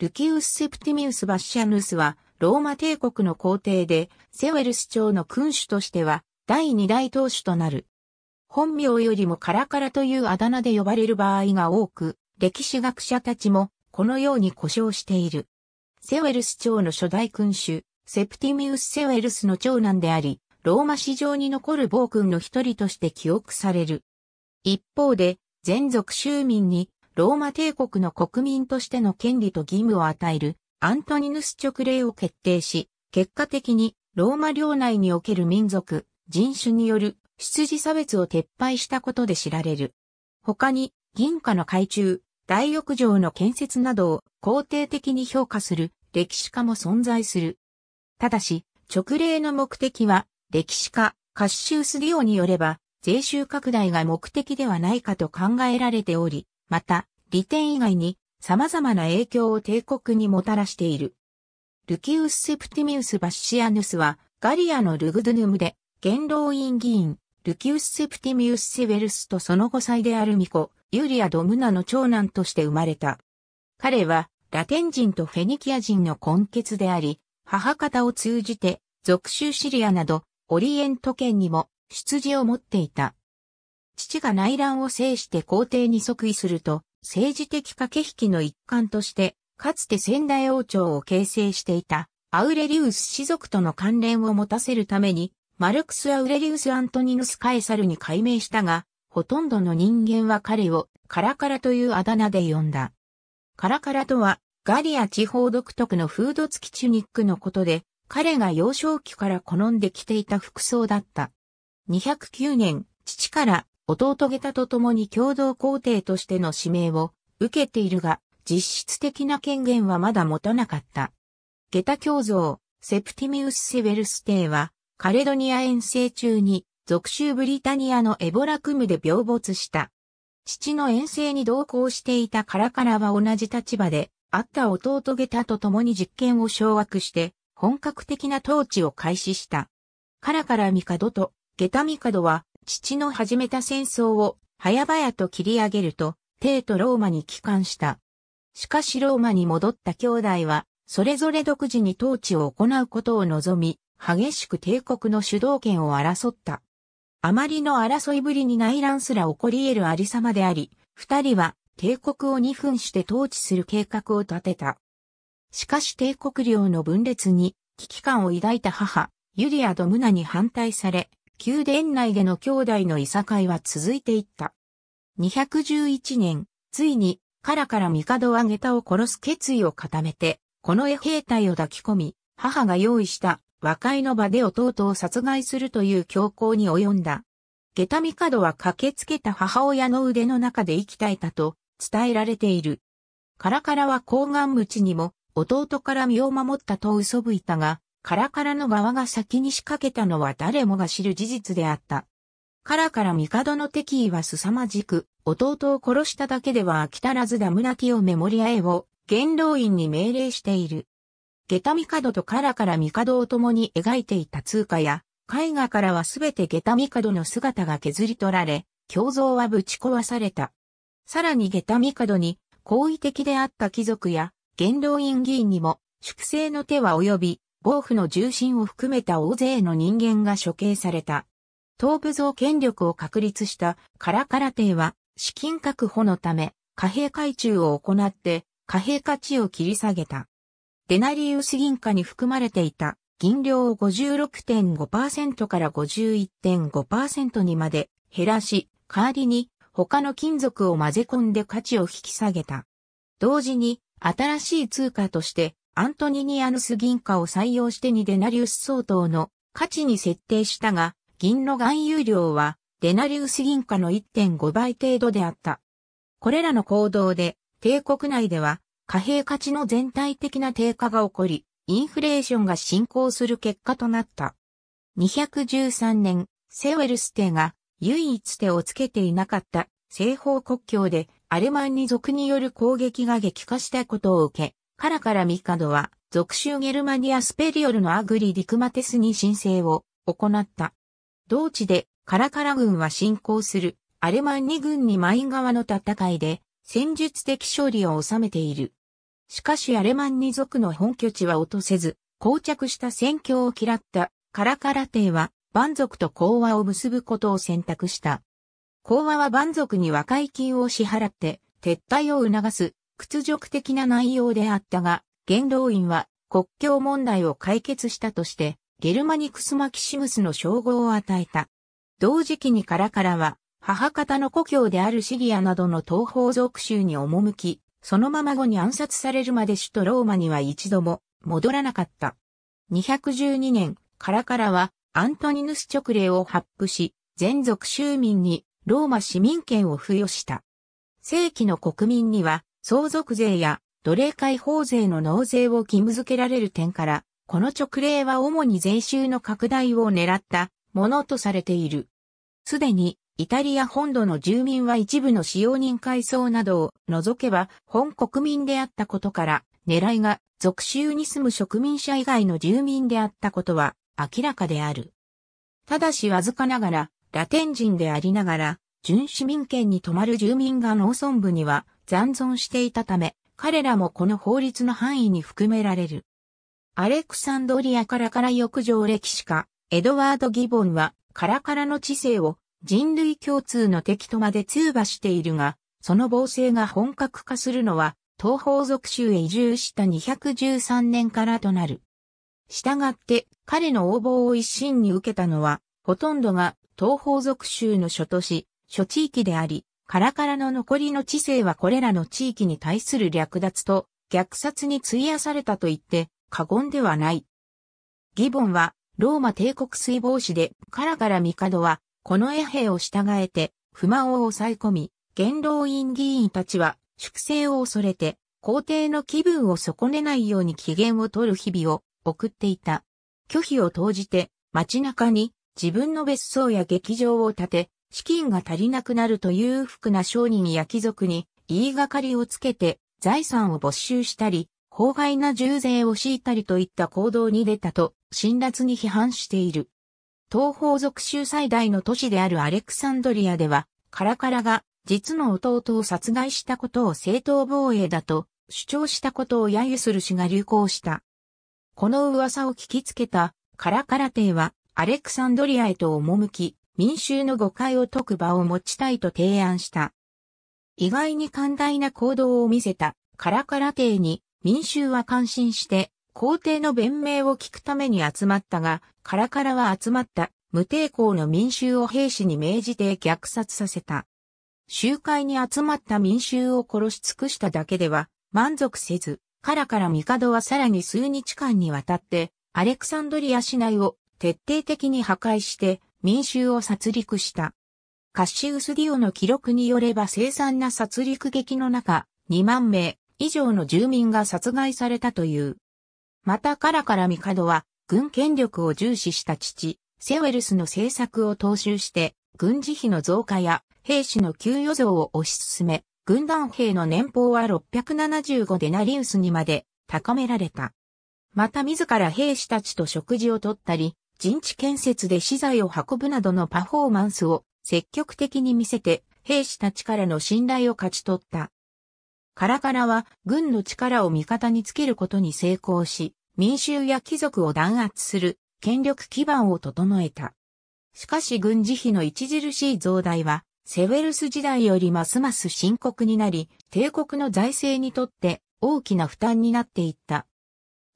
ルキウス・セプティミウス・バッシャヌスは、ローマ帝国の皇帝で、セウェルス朝の君主としては、第二大当主となる。本名よりもカラカラというあだ名で呼ばれる場合が多く、歴史学者たちも、このように呼称している。セウェルス朝の初代君主、セプティミウス・セウェルスの長男であり、ローマ史上に残る暴君の一人として記憶される。一方で、全族州民にローマ帝国の国民としての権利と義務を与えるアントニヌス勅令を決定し、結果的にローマ領内における民族、人種による出自差別を撤廃したことで知られる。他に、銀貨の改鋳、大浴場の建設などを肯定的に評価する歴史家も存在する。ただし、直令の目的は、歴史家、カッシウス・ディオによれば、税収拡大が目的ではないかと考えられており、また、利点以外に様々な影響を帝国にもたらしている。ルキウス・セプティミウス・バッシアヌスは、ガリアのルグドゥヌムで、元老院議員、ルキウス・セプティミウス・セヴェルスとその後歳である巫女、ユリア・ドムナの長男として生まれた。彼は、ラテン人とフェニキア人の根血であり、母方を通じて、属州シリアなど、オリエント圏にも出自を持っていた。父が内乱を制して皇帝に即位すると、政治的駆け引きの一環として、かつて仙台王朝を形成していたアウレリウス氏族との関連を持たせるために、マルクス・アウレリウス・アントニヌス・カエサルに改名したが、ほとんどの人間は彼をカラカラというあだ名で呼んだ。カラカラとは、ガリア地方独特のフード付きチュニックのことで、彼が幼少期から好んで着ていた服装だった。209年、父から弟下駄と共に共同皇帝としての指名を受けているが、実質的な権限はまだ持たなかった。下駄教像、セプティミウス・セベルス帝は、カレドニア遠征中に、属州ブリタニアのエボラクムで病没した。父の遠征に同行していたカラカラは同じ立場で、あった弟ゲタと共に実験を掌握して、本格的な統治を開始した。カラカラミカドとゲタミカドは、父の始めた戦争を早々と切り上げると、帝都ローマに帰還した。しかしローマに戻った兄弟は、それぞれ独自に統治を行うことを望み、激しく帝国の主導権を争った。あまりの争いぶりに内乱すら起こり得るありさまであり、二人は帝国を二分して統治する計画を立てた。しかし帝国領の分裂に危機感を抱いた母、ユリア・ドムナに反対され、宮殿内での兄弟のいさかいは続いていった。211年、ついに、カラカラ帝は下駄を殺す決意を固めて、この絵兵隊を抱き込み、母が用意した和解の場で弟を殺害するという強行に及んだ。下駄帝は駆けつけた母親の腕の中で息絶えたと伝えられている。カラカラは高岩知にも弟から身を守ったと嘘吹いたが、カラカラの側が先に仕掛けたのは誰もが知る事実であった。カラカラ帝の敵意は凄まじく、弟を殺しただけでは飽き足らずダムナティオメモリアへを元老院に命令している。ミカ帝とカラカラ帝を共に描いていた通貨や、絵画からはすべてミカ帝の姿が削り取られ、胸像はぶち壊された。さらにミカ帝に、好意的であった貴族や元老院議員にも、粛清の手は及び、暴府の重臣を含めた大勢の人間が処刑された。東部増権力を確立したカラカラ帝は資金確保のため貨幣改鋳を行って貨幣価値を切り下げた。デナリウス銀貨に含まれていた銀量を56.5%から51.5%にまで減らし、代わりに他の金属を混ぜ込んで価値を引き下げた。同時に新しい通貨としてアントニニアヌス銀貨を採用して2デナリウス相当の価値に設定したが、銀の含有量はデナリウス銀貨の1.5倍程度であった。これらの行動で、帝国内では貨幣価値の全体的な低下が起こり、インフレーションが進行する結果となった。213年、セウェルス帝が唯一手をつけていなかった西方国境でアレマンに族による攻撃が激化したことを受け、カラカラミカドは、属州ゲルマニアスペリオルのアグリ・ディクマテスに申請を行った。同地でカラカラ軍は侵攻するアレマンニ軍にマイン側の戦いで戦術的勝利を収めている。しかしアレマンニ族の本拠地は落とせず、膠着した戦況を嫌ったカラカラ帝は、蛮族と講和を結ぶことを選択した。講和は万族に和解金を支払って撤退を促す屈辱的な内容であったが、元老院は国境問題を解決したとして、ゲルマニクス・マキシムスの称号を与えた。同時期にカラカラは、母方の故郷であるシリアなどの東方属州に赴き、そのまま後に暗殺されるまで首都ローマには一度も戻らなかった。212年、カラカラはアントニヌス直令を発布し、全族州民にローマ市民権を付与した。正規の国民には相続税や奴隷解放税の納税を義務付けられる点から、この直令は主に税収の拡大を狙ったものとされている。すでに、イタリア本土の住民は一部の使用人階層などを除けば本国民であったことから、狙いが属州に住む植民者以外の住民であったことは明らかである。ただしわずかながら、ラテン人でありながら、準市民権に泊まる住民が農村部には残存していたため、彼らもこの法律の範囲に含められる。アレクサンドリアカラカラ浴場歴史家、エドワード・ギボンは、カラカラの知性を人類共通の敵とまで通話しているが、その暴政が本格化するのは、東方属州へ移住した213年からとなる。従って、彼の応募を一身に受けたのは、ほとんどが東方属州の諸都市、諸地域であり、カラカラの残りの知性はこれらの地域に対する略奪と虐殺に費やされたと言って過言ではない。ギボンはローマ帝国水防止でカラカラ帝はこの衛兵を従えて不満を抑え込み、元老院議員たちは粛清を恐れて皇帝の気分を損ねないように機嫌を取る日々を送っていた。拒否を投じて街中に自分の別荘や劇場を建て、資金が足りなくなると裕福な商人や貴族に言いがかりをつけて財産を没収したり、法外な重税を敷いたりといった行動に出たと辛辣に批判している。東方属州最大の都市であるアレクサンドリアでは、カラカラが実の弟を殺害したことを正当防衛だと主張したことを揶揄する詩が流行した。この噂を聞きつけたカラカラ帝はアレクサンドリアへと赴き、民衆の誤解を解く場を持ちたいと提案した。意外に寛大な行動を見せたカラカラ帝に民衆は感心して皇帝の弁明を聞くために集まったが、カラカラは集まった無抵抗の民衆を兵士に命じて虐殺させた。集会に集まった民衆を殺し尽くしただけでは満足せず、カラカラ帝はさらに数日間にわたってアレクサンドリア市内を徹底的に破壊して民衆を殺戮した。カッシウス・ディオの記録によれば凄惨な殺戮劇の中、2万名以上の住民が殺害されたという。またカラカラミカドは、軍権力を重視した父、セウェルスの政策を踏襲して、軍事費の増加や兵士の給与増を推し進め、軍団兵の年俸は675デナリウスにまで高められた。また自ら兵士たちと食事をとったり、陣地建設で資材を運ぶなどのパフォーマンスを積極的に見せて兵士たちからの信頼を勝ち取った。カラカラは軍の力を味方につけることに成功し、民衆や貴族を弾圧する権力基盤を整えた。しかし軍事費の著しい増大は、セウェルス時代よりますます深刻になり、帝国の財政にとって大きな負担になっていった。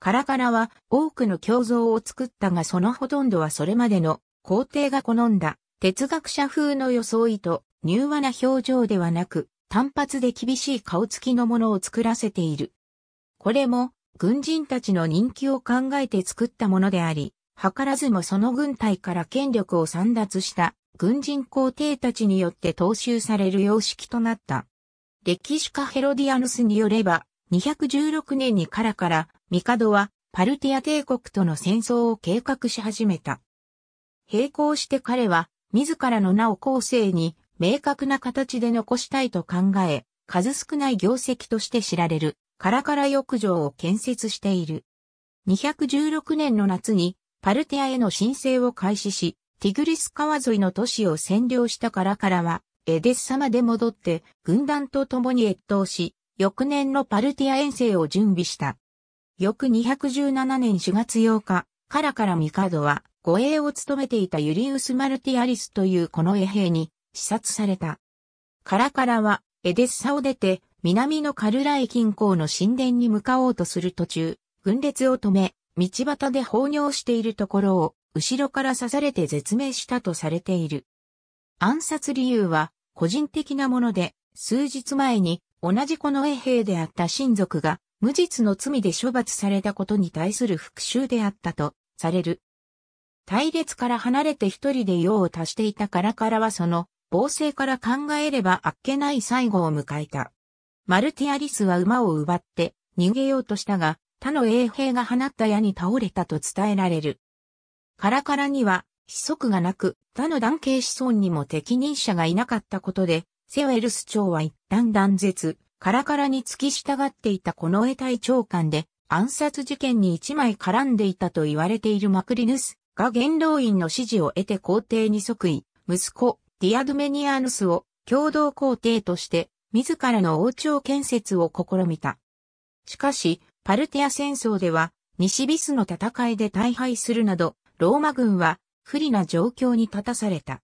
カラカラは多くの胸像を作ったがそのほとんどはそれまでの皇帝が好んだ哲学者風の装いと柔和な表情ではなく単発で厳しい顔つきのものを作らせている。これも軍人たちの人気を考えて作ったものであり、図らずもその軍隊から権力を散奪した軍人皇帝たちによって踏襲される様式となった。歴史家ヘロディアヌスによれば、216年にカラカラ、帝はパルティア帝国との戦争を計画し始めた。並行して彼は、自らの名を後世に明確な形で残したいと考え、数少ない業績として知られる、カラカラ浴場を建設している。216年の夏に、パルティアへの申請を開始し、ティグリス川沿いの都市を占領したカラカラは、エデッサまで戻って、軍団と共に越冬し、翌年のパルティア遠征を準備した。翌217年4月8日、カラカラミカドは護衛を務めていたユリウス・マルティアリスというこの衛兵に視察された。カラカラはエデッサを出て南のカルライ近郊の神殿に向かおうとする途中、軍列を止め、道端で放尿しているところを後ろから刺されて絶命したとされている。暗殺理由は個人的なもので、数日前に同じこの衛兵であった親族が無実の罪で処罰されたことに対する復讐であったとされる。隊列から離れて一人で用を足していたからからはその暴政から考えればあっけない最後を迎えた。マルティアリスは馬を奪って逃げようとしたが、他の衛兵が放った矢に倒れたと伝えられる。カラカラには、子息がなく、他の男系子孫にも適任者がいなかったことで、セウェルス朝は一旦断絶、カラカラに突き従っていたこの得体長官で、暗殺事件に一枚絡んでいたと言われているマクリヌスが元老院の支持を得て皇帝に即位、息子、ディアドメニアヌスを共同皇帝として、自らの王朝建設を試みた。しかし、パルティア戦争では、西ビスの戦いで大敗するなど、ローマ軍は不利な状況に立たされた。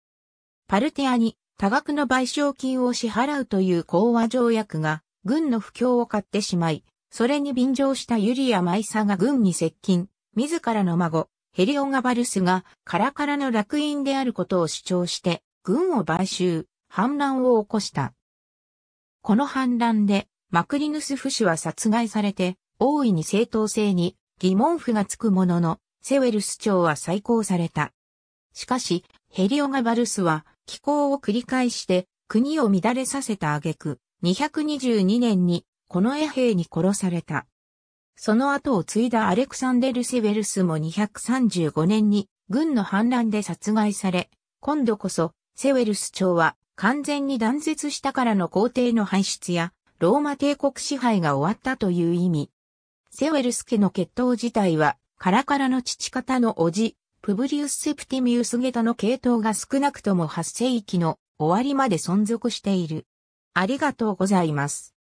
パルティアに多額の賠償金を支払うという講和条約が、軍の不況を買ってしまい、それに便乗したユリア・マイサが軍に接近、自らの孫、ヘリオガバルスがカラカラの楽園であることを主張して、軍を買収、反乱を起こした。この反乱で、マクリヌスフ氏は殺害されて、大いに正当性に疑問符がつくものの、セウェルス朝は再考された。しかし、ヘリオガバルスは気候を繰り返して国を乱れさせた挙句、222年にこの衛兵に殺された。その後を継いだアレクサンデル・セベルスも235年に軍の反乱で殺害され、今度こそセウェルス朝は完全に断絶したからの皇帝の排出やローマ帝国支配が終わったという意味。セウェルス家の血統自体はカラカラの父方の叔父、プブリウス・セプティミウス・ゲタの系統が少なくとも8世紀の終わりまで存続している。ありがとうございます。